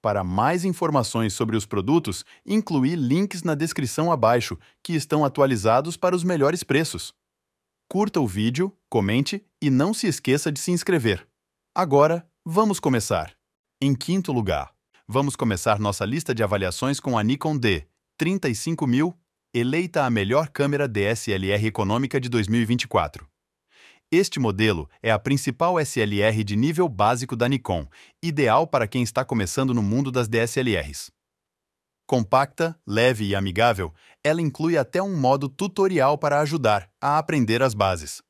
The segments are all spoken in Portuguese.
Para mais informações sobre os produtos, incluí links na descrição abaixo, que estão atualizados para os melhores preços. Curta o vídeo, comente e não se esqueça de se inscrever. Agora, vamos começar. Em quinto lugar, vamos começar nossa lista de avaliações com a Nikon D 35000, eleita a melhor câmera DSLR econômica de 2024. Este modelo é a principal SLR de nível básico da Nikon, ideal para quem está começando no mundo das DSLRs. Compacta, leve e amigável, ela inclui até um modo tutorial para ajudar a aprender as bases.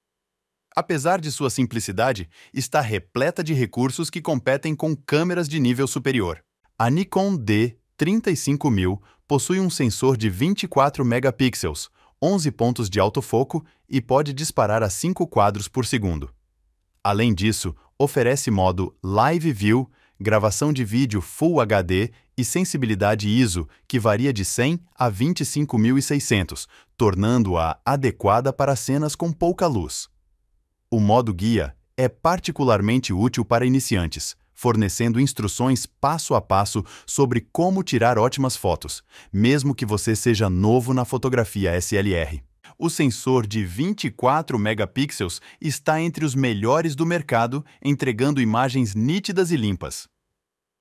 Apesar de sua simplicidade, está repleta de recursos que competem com câmeras de nível superior. A Nikon D 35000 possui um sensor de 24 megapixels, 11 pontos de alto foco e pode disparar a 5 quadros por segundo. Além disso, oferece modo Live View, gravação de vídeo Full HD e sensibilidade ISO, que varia de 100 a 25.600, tornando-a adequada para cenas com pouca luz. O modo guia é particularmente útil para iniciantes, fornecendo instruções passo a passo sobre como tirar ótimas fotos, mesmo que você seja novo na fotografia SLR. O sensor de 24 megapixels está entre os melhores do mercado, entregando imagens nítidas e limpas.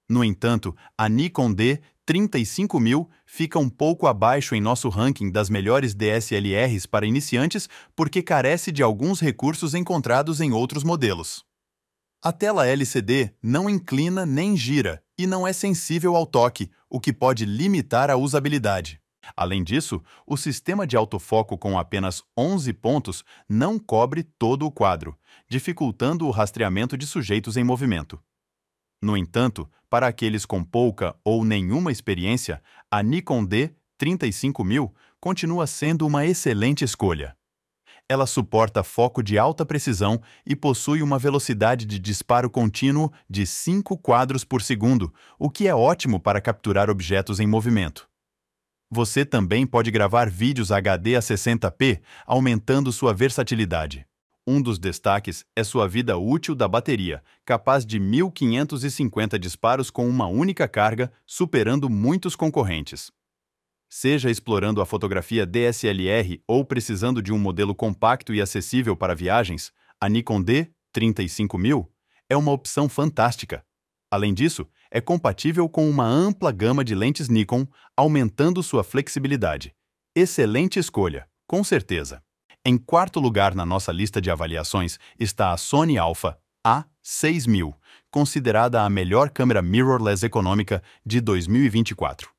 No entanto, a Nikon D 35.000 fica um pouco abaixo em nosso ranking das melhores DSLRs para iniciantes porque carece de alguns recursos encontrados em outros modelos. A tela LCD não inclina nem gira e não é sensível ao toque, o que pode limitar a usabilidade. Além disso, o sistema de autofoco com apenas 11 pontos não cobre todo o quadro, dificultando o rastreamento de sujeitos em movimento. No entanto, para aqueles com pouca ou nenhuma experiência, a Nikon D 35000 continua sendo uma excelente escolha. Ela suporta foco de alta precisão e possui uma velocidade de disparo contínuo de 5 quadros por segundo, o que é ótimo para capturar objetos em movimento. Você também pode gravar vídeos HD a 60p, aumentando sua versatilidade. Um dos destaques é sua vida útil da bateria, capaz de 1550 disparos com uma única carga, superando muitos concorrentes seja explorando a fotografia DSLR ou precisando de um modelo compacto e acessível para viagens, a Nikon D35000 é uma opção fantástica. Além disso, é compatível com uma ampla gama de lentes Nikon, aumentando sua flexibilidade. Excelente escolha, com certeza. Em quarto lugar na nossa lista de avaliações está a Sony Alpha A6000, considerada a melhor câmera mirrorless econômica de 2024.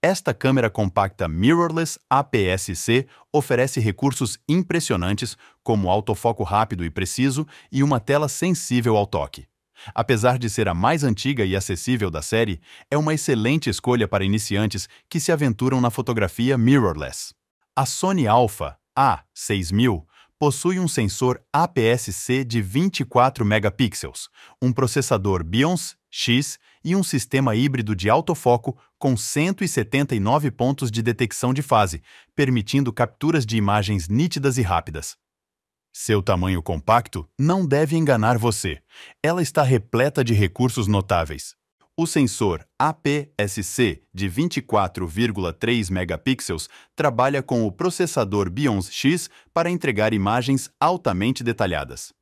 Esta câmera compacta mirrorless APS-C oferece recursos impressionantes como autofoco rápido e preciso e uma tela sensível ao toque. Apesar de ser a mais antiga e acessível da série, é uma excelente escolha para iniciantes que se aventuram na fotografia mirrorless. A Sony Alpha A6000 possui um sensor APS-C de 24 megapixels, um processador Beyoncé X e um sistema híbrido de autofoco com 179 pontos de detecção de fase, permitindo capturas de imagens nítidas e rápidas. Seu tamanho compacto não deve enganar você. Ela está repleta de recursos notáveis. O sensor APS-C de 24,3 megapixels trabalha com o processador Beons X para entregar imagens altamente detalhadas.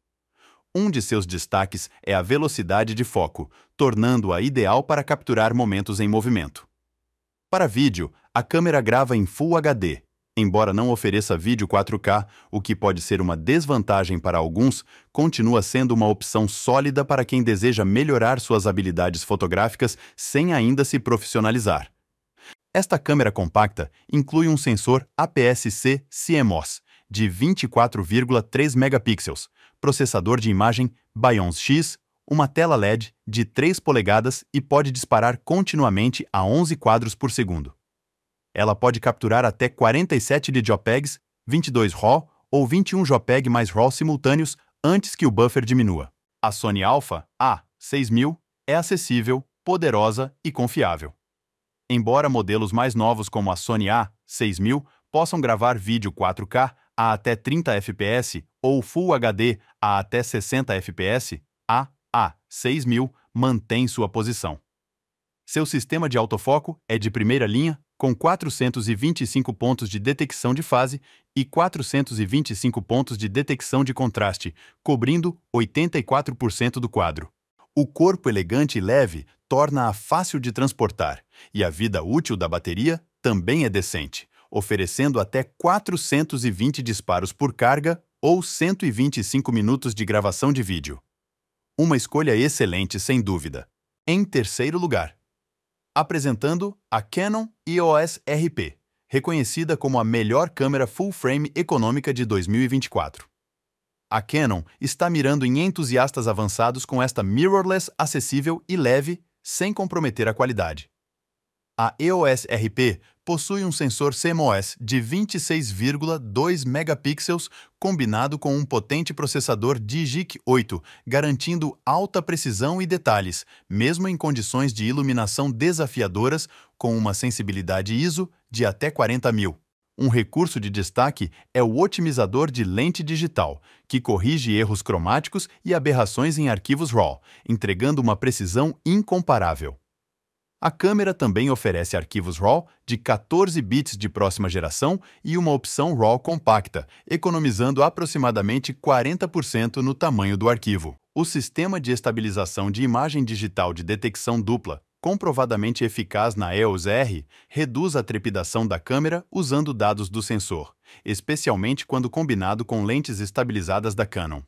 Um de seus destaques é a velocidade de foco, tornando-a ideal para capturar momentos em movimento. Para vídeo, a câmera grava em Full HD. Embora não ofereça vídeo 4K, o que pode ser uma desvantagem para alguns, continua sendo uma opção sólida para quem deseja melhorar suas habilidades fotográficas sem ainda se profissionalizar. Esta câmera compacta inclui um sensor APS-C CMOS de 24,3 megapixels, processador de imagem Bionz X uma tela LED de 3 polegadas e pode disparar continuamente a 11 quadros por segundo. Ela pode capturar até 47 de JPEGs, 22 RAW ou 21 JPEG mais RAW simultâneos antes que o buffer diminua. A Sony Alpha A6000 é acessível, poderosa e confiável. Embora modelos mais novos como a Sony A6000 possam gravar vídeo 4K a até 30 fps ou Full HD a até 60 fps, 6000, mantém sua posição. Seu sistema de autofoco é de primeira linha, com 425 pontos de detecção de fase e 425 pontos de detecção de contraste, cobrindo 84% do quadro. O corpo elegante e leve torna-a fácil de transportar, e a vida útil da bateria também é decente, oferecendo até 420 disparos por carga ou 125 minutos de gravação de vídeo. Uma escolha excelente, sem dúvida. Em terceiro lugar, apresentando a Canon EOS RP, reconhecida como a melhor câmera full-frame econômica de 2024. A Canon está mirando em entusiastas avançados com esta mirrorless acessível e leve, sem comprometer a qualidade. A EOS-RP possui um sensor CMOS de 26,2 megapixels combinado com um potente processador DIGIC 8, garantindo alta precisão e detalhes, mesmo em condições de iluminação desafiadoras, com uma sensibilidade ISO de até 40 mil. Um recurso de destaque é o otimizador de lente digital, que corrige erros cromáticos e aberrações em arquivos RAW, entregando uma precisão incomparável. A câmera também oferece arquivos RAW de 14 bits de próxima geração e uma opção RAW compacta, economizando aproximadamente 40% no tamanho do arquivo. O sistema de estabilização de imagem digital de detecção dupla, comprovadamente eficaz na EOS R, reduz a trepidação da câmera usando dados do sensor, especialmente quando combinado com lentes estabilizadas da Canon.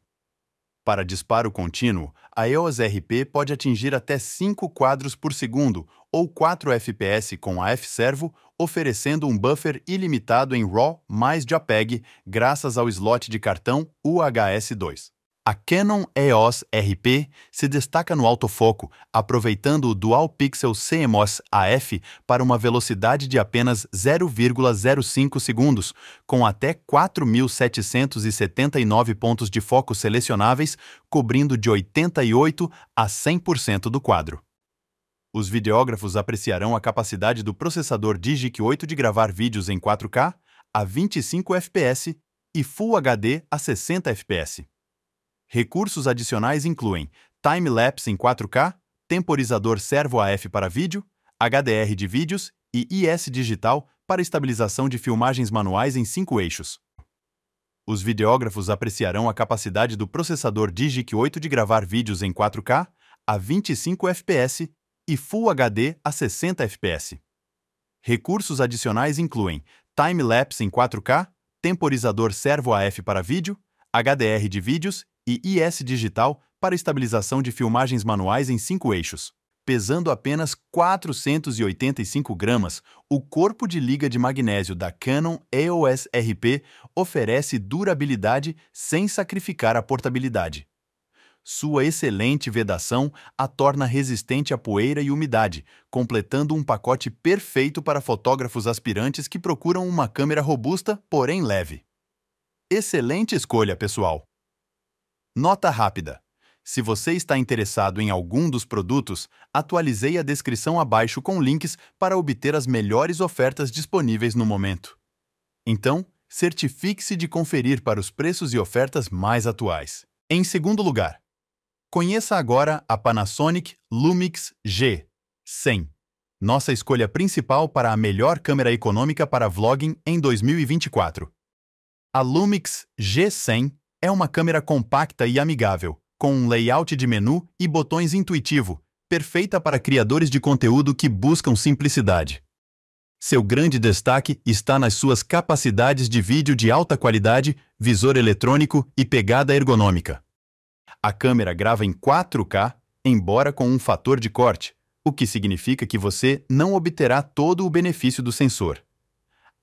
Para disparo contínuo, a EOS RP pode atingir até 5 quadros por segundo ou 4 FPS com a F-Servo, oferecendo um buffer ilimitado em RAW mais JPEG graças ao slot de cartão UHS-2. A Canon EOS RP se destaca no autofoco, aproveitando o Dual Pixel CMOS AF para uma velocidade de apenas 0,05 segundos, com até 4.779 pontos de foco selecionáveis, cobrindo de 88% a 100% do quadro. Os videógrafos apreciarão a capacidade do processador Digic 8 de gravar vídeos em 4K a 25 fps e Full HD a 60 fps. Recursos adicionais incluem time-lapse em 4K, temporizador servo AF para vídeo, HDR de vídeos e IS digital para estabilização de filmagens manuais em cinco eixos. Os videógrafos apreciarão a capacidade do processador Digic 8 de gravar vídeos em 4K a 25 fps e Full HD a 60 fps. Recursos adicionais incluem time-lapse em 4K, temporizador servo AF para vídeo, HDR de vídeos e IS Digital para estabilização de filmagens manuais em cinco eixos. Pesando apenas 485 gramas, o corpo de liga de magnésio da Canon EOS RP oferece durabilidade sem sacrificar a portabilidade. Sua excelente vedação a torna resistente à poeira e umidade, completando um pacote perfeito para fotógrafos aspirantes que procuram uma câmera robusta, porém leve. Excelente escolha, pessoal! Nota rápida. Se você está interessado em algum dos produtos, atualizei a descrição abaixo com links para obter as melhores ofertas disponíveis no momento. Então, certifique-se de conferir para os preços e ofertas mais atuais. Em segundo lugar, conheça agora a Panasonic Lumix G100, nossa escolha principal para a melhor câmera econômica para vlogging em 2024. A Lumix G100 é uma câmera compacta e amigável, com um layout de menu e botões intuitivo, perfeita para criadores de conteúdo que buscam simplicidade. Seu grande destaque está nas suas capacidades de vídeo de alta qualidade, visor eletrônico e pegada ergonômica. A câmera grava em 4K, embora com um fator de corte, o que significa que você não obterá todo o benefício do sensor.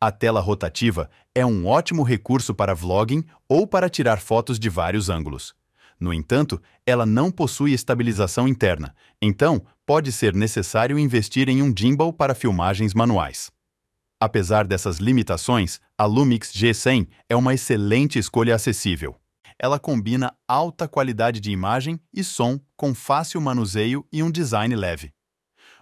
A tela rotativa é um ótimo recurso para vlogging ou para tirar fotos de vários ângulos. No entanto, ela não possui estabilização interna, então pode ser necessário investir em um gimbal para filmagens manuais. Apesar dessas limitações, a Lumix G100 é uma excelente escolha acessível. Ela combina alta qualidade de imagem e som com fácil manuseio e um design leve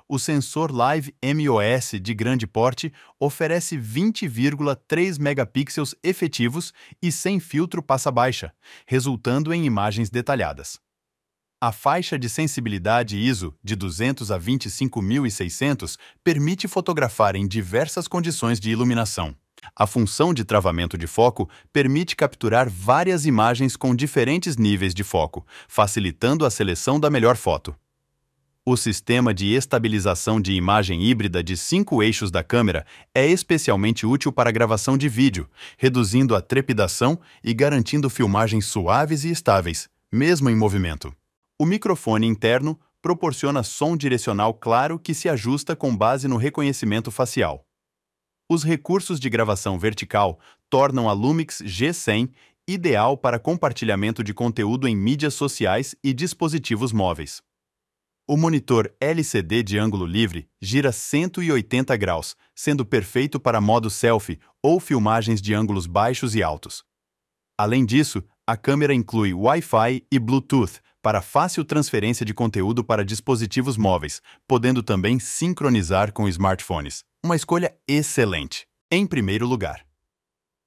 o sensor Live MOS de grande porte oferece 20,3 megapixels efetivos e sem filtro passa baixa, resultando em imagens detalhadas. A faixa de sensibilidade ISO de 200 a 25.600 permite fotografar em diversas condições de iluminação. A função de travamento de foco permite capturar várias imagens com diferentes níveis de foco, facilitando a seleção da melhor foto. O sistema de estabilização de imagem híbrida de cinco eixos da câmera é especialmente útil para gravação de vídeo, reduzindo a trepidação e garantindo filmagens suaves e estáveis, mesmo em movimento. O microfone interno proporciona som direcional claro que se ajusta com base no reconhecimento facial. Os recursos de gravação vertical tornam a Lumix G100 ideal para compartilhamento de conteúdo em mídias sociais e dispositivos móveis. O monitor LCD de ângulo livre gira 180 graus, sendo perfeito para modo selfie ou filmagens de ângulos baixos e altos. Além disso, a câmera inclui Wi-Fi e Bluetooth para fácil transferência de conteúdo para dispositivos móveis, podendo também sincronizar com smartphones. Uma escolha excelente. Em primeiro lugar,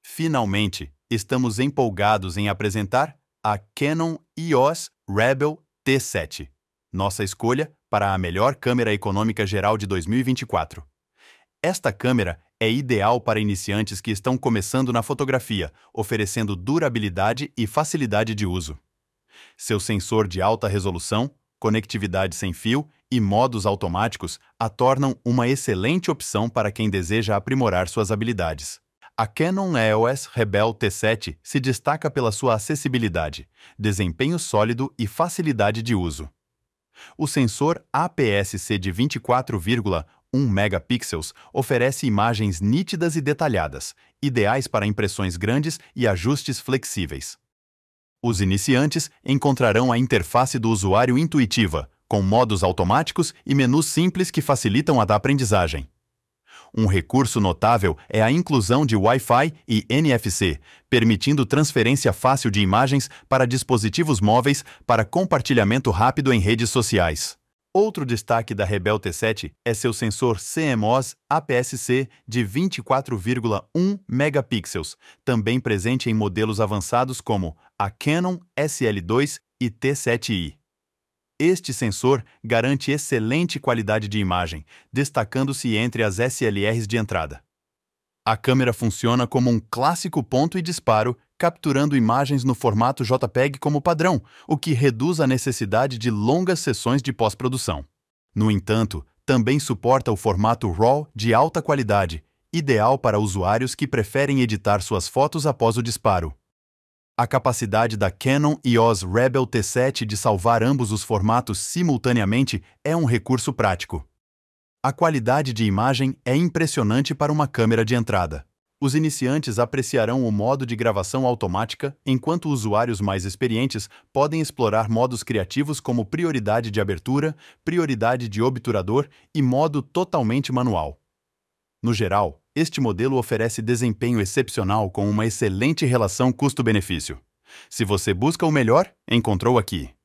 finalmente, estamos empolgados em apresentar a Canon EOS Rebel T7 nossa escolha para a melhor câmera econômica geral de 2024. Esta câmera é ideal para iniciantes que estão começando na fotografia, oferecendo durabilidade e facilidade de uso. Seu sensor de alta resolução, conectividade sem fio e modos automáticos a tornam uma excelente opção para quem deseja aprimorar suas habilidades. A Canon EOS Rebel T7 se destaca pela sua acessibilidade, desempenho sólido e facilidade de uso. O sensor APS-C de 24,1 megapixels oferece imagens nítidas e detalhadas, ideais para impressões grandes e ajustes flexíveis. Os iniciantes encontrarão a interface do usuário intuitiva, com modos automáticos e menus simples que facilitam a da aprendizagem. Um recurso notável é a inclusão de Wi-Fi e NFC, permitindo transferência fácil de imagens para dispositivos móveis para compartilhamento rápido em redes sociais. Outro destaque da Rebel T7 é seu sensor CMOS APS-C de 24,1 megapixels, também presente em modelos avançados como a Canon SL2 e T7i. Este sensor garante excelente qualidade de imagem, destacando-se entre as SLRs de entrada. A câmera funciona como um clássico ponto e disparo, capturando imagens no formato JPEG como padrão, o que reduz a necessidade de longas sessões de pós-produção. No entanto, também suporta o formato RAW de alta qualidade, ideal para usuários que preferem editar suas fotos após o disparo. A capacidade da Canon EOS Rebel T7 de salvar ambos os formatos simultaneamente é um recurso prático. A qualidade de imagem é impressionante para uma câmera de entrada. Os iniciantes apreciarão o modo de gravação automática, enquanto usuários mais experientes podem explorar modos criativos como prioridade de abertura, prioridade de obturador e modo totalmente manual. No geral, este modelo oferece desempenho excepcional com uma excelente relação custo-benefício. Se você busca o melhor, encontrou aqui.